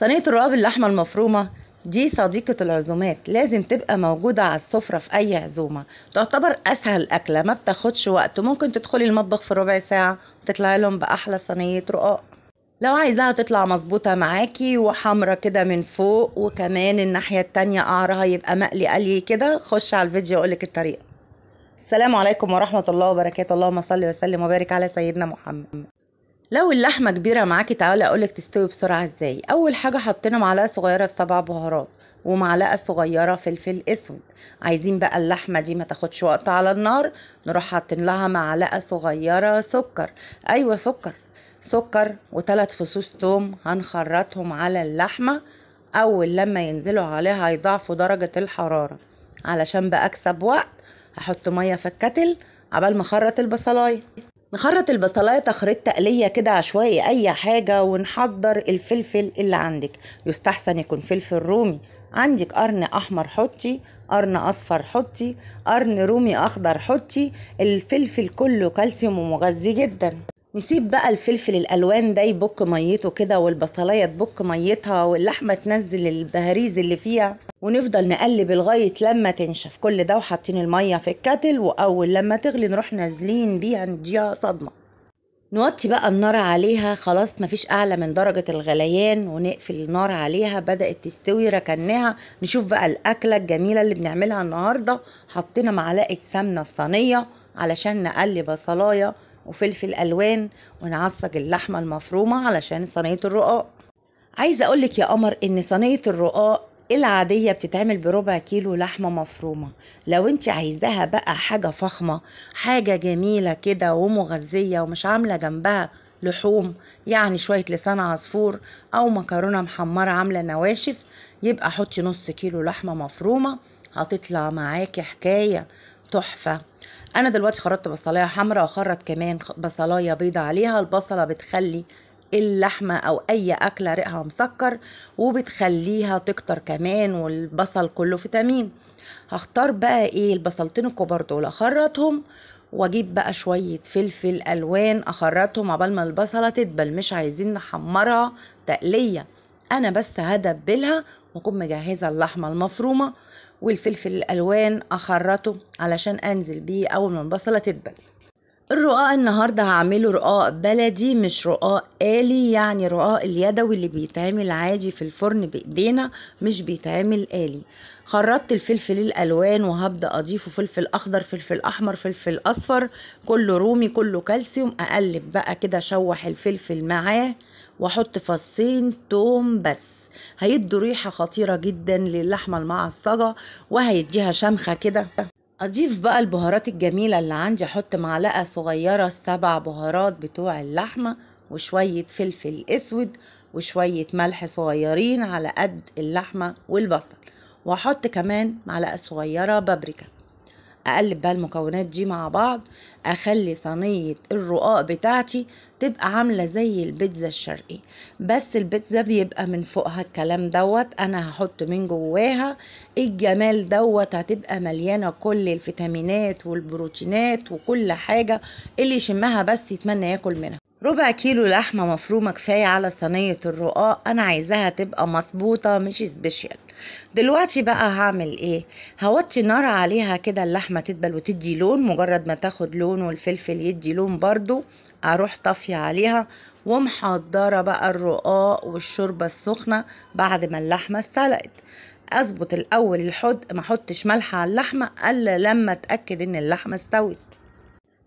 صينية الرقاب اللحمة المفرومة دي صديقة العزومات لازم تبقى موجودة على السفرة في أي عزومة تعتبر أسهل أكلة ما بتاخدش وقت ممكن تدخلي المطبخ في ربع ساعة وتطلع لهم بأحلى صينية رقاق لو عايزاها تطلع مظبوطة معاكي وحمرة كده من فوق وكمان الناحية التانية قعرها يبقى مقلي قلي كده خش على الفيديو أقولك الطريقة السلام عليكم ورحمة الله وبركاته اللهم صل وسلم وبارك على سيدنا محمد لو اللحمه كبيره معاكي تعالى اقولك تستوي بسرعه ازاي اول حاجه حطينا معلقه صغيره سبع بهارات ومعلقه صغيره فلفل اسود عايزين بقى اللحمه دي ما تاخدش وقت على النار نروح حاطين لها معلقه صغيره سكر ايوه سكر سكر وثلاث فصوص توم هنخرطهم على اللحمه اول لما ينزلوا عليها هيضعفوا درجه الحراره علشان بقى اكسب وقت هحط ميه في الكتل عبال ما اخرط البصلايه نخرط البصلايه تخريط تقليه كده عشوائي اي حاجه ونحضر الفلفل اللي عندك يستحسن يكون فلفل رومي عندك قرن احمر حطي قرن اصفر حطي قرن رومي اخضر حطي الفلفل كله كالسيوم ومغذي جدا نسيب بقى الفلفل الالوان ده يبك ميته كده والبصلايه تبك ميتها واللحمه تنزل البهاريز اللي فيها ونفضل نقلب لغايه لما تنشف كل ده وحاطين الميه في الكاتل واول لما تغلي نروح نازلين بيها نديها صدمه نوطي بقى النار عليها خلاص مفيش اعلى من درجه الغليان ونقفل النار عليها بدات تستوي ركناها نشوف بقى الاكله الجميله اللي بنعملها النهارده حطينا معلقه سمنه في صينيه علشان نقلي بصلايه وفلفل الوان ونعصج اللحمه المفرومه علشان صينيه الرقاق عايزه اقولك يا قمر ان صينيه الرقاق العادية بتتعمل بربع كيلو لحمة مفرومة لو انت عايزاها بقى حاجة فخمة حاجة جميلة كده ومغذية ومش عاملة جنبها لحوم يعني شوية لسان عصفور أو مكرونة محمرة عاملة نواشف يبقى حطي نص كيلو لحمة مفرومة هتطلع معاكي حكاية تحفة انا دلوقتي خرطت بصلايه حمراء اخرط كمان بصلايه بيضة عليها البصلة بتخلي اللحمة أو أي أكلة ريقها مسكر وبتخليها تكتر كمان والبصل كله فيتامين هختار بقى إيه البصلتين الكبار دول أخرطهم واجيب بقى شوية فلفل ألوان أخرطهم عبال ما البصلة تدبل مش عايزين نحمرها تقلية أنا بس هدبلها واكون مجهزة اللحمة المفرومة والفلفل الالوان اخرطه علشان انزل بيه اول ما البصله تدبل الرقاق النهاردة هعمله رقاق بلدي مش رقاق آلي يعني رقاق اليدوي اللي بيتعمل عادي في الفرن بإيدينا مش بيتعمل آلي خرطت الفلفل الألوان وهبدأ أضيفه فلفل أخضر فلفل أحمر فلفل أصفر كله رومي كله كالسيوم أقلب بقى كده أشوح الفلفل معاه واحط فصين توم بس هيدوا ريحة خطيرة جدا للحمة المعصجة وهيديها شمخة كده أضيف بقى البهارات الجميلة اللي عندي أحط معلقة صغيرة سبع بهارات بتوع اللحمة وشوية فلفل أسود وشوية ملح صغيرين على قد اللحمة والبصل وأحط كمان معلقة صغيرة بابريكا اقلب بقى المكونات دي مع بعض اخلي صينيه الرقاق بتاعتي تبقى عامله زي البيتزا الشرقي بس البيتزا بيبقى من فوقها الكلام دوت انا هحط من جواها الجمال دوت هتبقى مليانه كل الفيتامينات والبروتينات وكل حاجه اللي يشمها بس يتمنى ياكل منها ربع كيلو لحمه مفرومه كفايه على صينيه الرقاق انا عايزاها تبقى مظبوطه مش سبيشال دلوقتي بقى هعمل ايه هوطي النار عليها كده اللحمه تدبل وتدي لون مجرد ما تاخد لون والفلفل يدي لون برضو اروح طافيه عليها ومحضره بقى الرقاق والشوربه السخنه بعد ما اللحمه استلقت اظبط الاول الحد ما احطش ملح على اللحمه الا لما اتاكد ان اللحمه استوت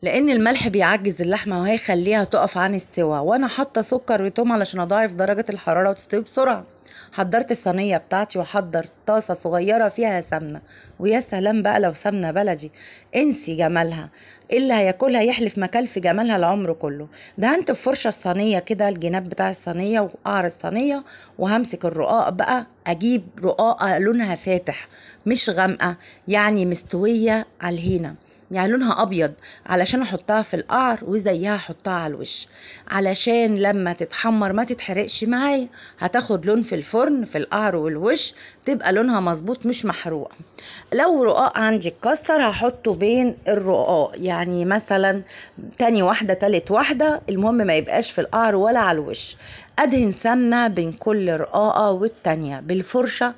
لان الملح بيعجز اللحمه وهيخليها تقف عن استوى وانا حاطه سكر وتوم علشان اضاعف درجه الحراره وتستوي بسرعه حضرت الصينيه بتاعتي وحضرت طاسه صغيره فيها سمنه ويا سلام بقى لو سمنه بلدي انسي جمالها إيه اللي هياكلها يحلف مكلف جمالها العمر كله دهنت فرشه الصينيه كده الجناب بتاع الصينيه وقعر الصينيه وهمسك الرقاق بقى اجيب رقاقه لونها فاتح مش غامقه يعني مستويه على الهينه يعني لونها ابيض علشان احطها في القعر وزيها احطها على الوش علشان لما تتحمر ما تتحرقش معايا هتاخد لون في الفرن في القعر والوش تبقى لونها مظبوط مش محروقه لو رقاق عندي اتكسر هحطه بين الرقاق يعني مثلا تاني واحده تالت واحده المهم ما يبقاش في القعر ولا على الوش ادهن سمنه بين كل رقاقه والتانيه بالفرشه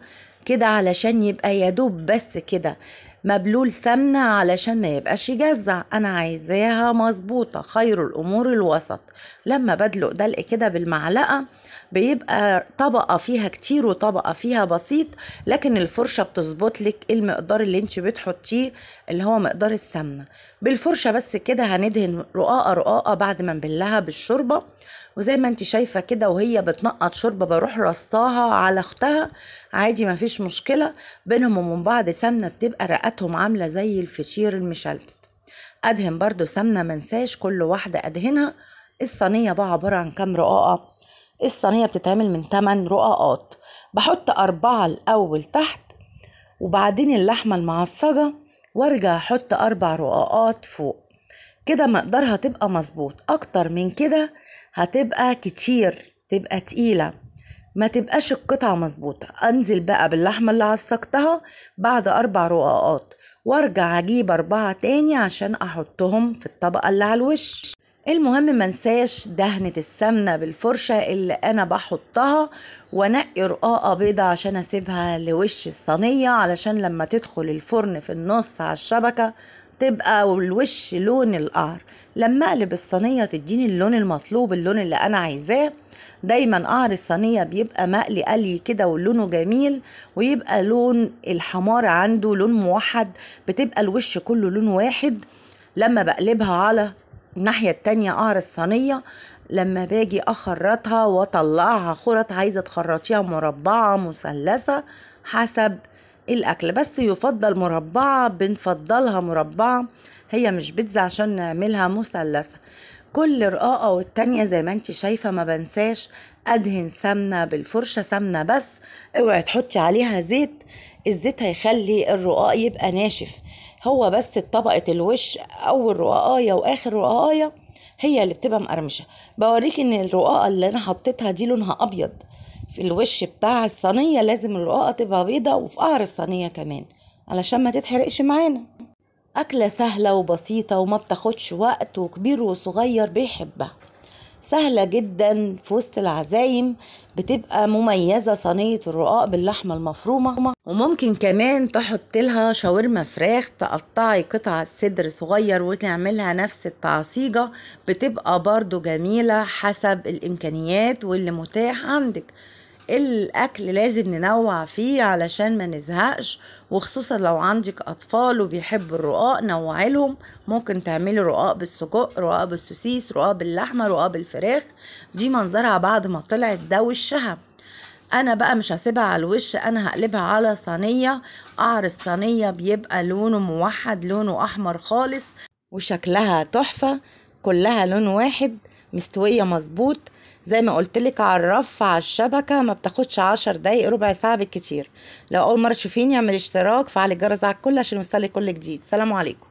كده علشان يبقى يدوب بس كده مبلول سمنة علشان ما يبقاش يجزع أنا عايزاها مظبوطة خير الأمور الوسط لما بدلق دلق كده بالمعلقة بيبقى طبقة فيها كتير وطبقة فيها بسيط لكن الفرشة بتظبط لك إيه المقدار اللي انت بتحطيه اللي هو مقدار السمنة بالفرشة بس كده هندهن رقاقة رقاقة بعد ما نبلها بالشوربة وزي ما انت شايفة كده وهي بتنقط شوربة بروح رصاها على اختها عادي مفيش مشكلة بينهم ومن بعض سمنة بتبقى رقاقة حلقتهم عاملة زي الفطير المشلتت أدهن برضو سمنة منساش كل واحدة أدهنها الصينية بقى عبارة عن كام رقاقة الصينية بتتعمل من 8 رقاقات بحط أربعة الأول تحت وبعدين اللحمة المعصجة وارجع احط أربع رقاقات فوق كده مقدارها تبقى مظبوط أكتر من كده هتبقى كتير تبقى تقيلة ما تبقاش القطعة مظبوطة أنزل بقى باللحمة اللي عصقتها بعد أربع رقاقات وارجع أجيب أربعة تاني عشان أحطهم في الطبقة اللي على الوش المهم منساش دهنة السمنة بالفرشة اللي أنا بحطها ونقي رقاقة بيضة عشان أسيبها لوش الصينية علشان لما تدخل الفرن في النص على الشبكة تبقى والوش لون القعر لما اقلب الصينيه تديني اللون المطلوب اللون اللي انا عايزاه دايما قعر الصينيه بيبقى مقلي قلي كده ولونه جميل ويبقى لون الحمار عنده لون موحد بتبقى الوش كله لون واحد لما بقلبها على الناحيه التانية قعر الصينيه لما باجي اخرطها واطلعها خرط عايزه تخرطيها مربعه مثلثه حسب الاكل بس يفضل مربعه بنفضلها مربعه هي مش بيتزا عشان نعملها مثلثه كل رقاقة والتانية زي ما انت شايفة ما بنساش ادهن سمنة بالفرشة سمنة بس اوعي تحطي عليها زيت الزيت هيخلي الرقاق يبقى ناشف هو بس طبقة الوش اول رقاقاية واخر رقاقاية هي اللي بتبقى مقرمشة بوريك ان الرقاقة اللي انا حطيتها دي لونها ابيض في الوش بتاع الصينية لازم الرقاقة تبقى بيضة وفي قعر الصينية كمان علشان ما تتحرقش معانا أكلة سهلة وبسيطة وما بتاخدش وقت وكبير وصغير بيحبها سهلة جدا في وسط العزايم بتبقى مميزة صينية الرقاق باللحمة المفرومة وممكن كمان تحط لها شاورما فراخ تقطعي قطع الصدر صغير وتعملها نفس التعصيجة بتبقى برضو جميلة حسب الإمكانيات واللي متاح عندك الاكل لازم ننوع فيه علشان ما نزهقش وخصوصا لو عندك اطفال وبيحبوا الرقاق نوعي لهم ممكن تعملي رقاق بالسجق رقاق بالسوسيس رقاق باللحمه رقاق بالفراخ دي منظرها بعد ما طلعت ده وشها انا بقى مش هسيبها على الوش انا هقلبها على صينيه قعر الصينيه بيبقى لونه موحد لونه احمر خالص وشكلها تحفه كلها لون واحد مستويه مظبوط زي ما قلت لك على الرف على الشبكه ما بتاخدش عشر دقايق ربع ساعه بالكتير لو اول مره تشوفيني اعمل اشتراك فعلي الجرس على الكل عشان يوصلك كل جديد سلام عليكم